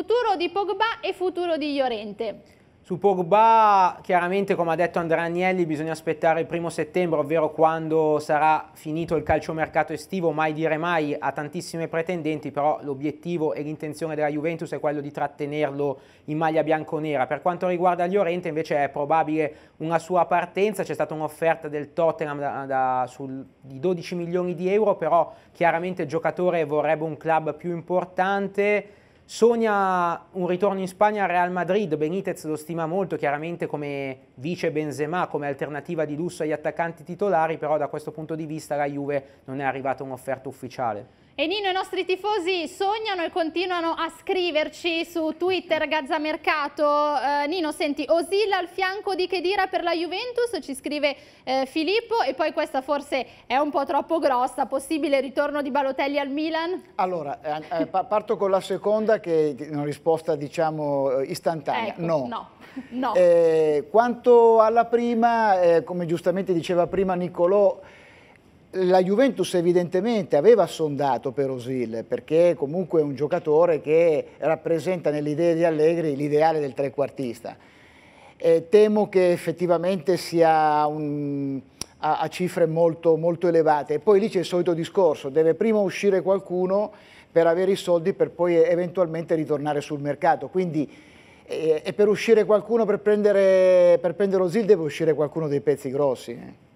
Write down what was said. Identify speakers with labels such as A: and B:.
A: futuro di Pogba e futuro di Llorente?
B: Su Pogba, chiaramente, come ha detto Andrea Agnelli, bisogna aspettare il primo settembre, ovvero quando sarà finito il calciomercato estivo, mai dire mai, ha tantissime pretendenti, però l'obiettivo e l'intenzione della Juventus è quello di trattenerlo in maglia bianconera. Per quanto riguarda Llorente, invece, è probabile una sua partenza, c'è stata un'offerta del Tottenham da, da, sul, di 12 milioni di euro, però chiaramente il giocatore vorrebbe un club più importante, Sogna un ritorno in Spagna al Real Madrid, Benitez lo stima molto chiaramente come vice Benzema, come alternativa di lusso agli attaccanti titolari, però da questo punto di vista la Juve non è arrivata un'offerta ufficiale.
A: E Nino, i nostri tifosi sognano e continuano a scriverci su Twitter, Gazzamercato. Eh, Nino, senti, Osilla al fianco di Chedira per la Juventus, ci scrive eh, Filippo. E poi questa forse è un po' troppo grossa, possibile ritorno di Balotelli al Milan?
C: Allora, eh, eh parto con la seconda che è una risposta diciamo eh, istantanea. Ecco, no. no. no. Eh, quanto alla prima, come giustamente diceva prima Nicolò, la Juventus evidentemente aveva sondato per Osil perché comunque è un giocatore che rappresenta nell'idea di Allegri l'ideale del trequartista. E temo che effettivamente sia un, a, a, cifre molto, molto elevate. E poi lì c'è il solito discorso, deve prima uscire qualcuno per avere i soldi per poi eventualmente ritornare sul mercato. Quindi eh, e, per uscire qualcuno, per prendere, per prendere Osil deve uscire qualcuno dei pezzi grossi. Eh.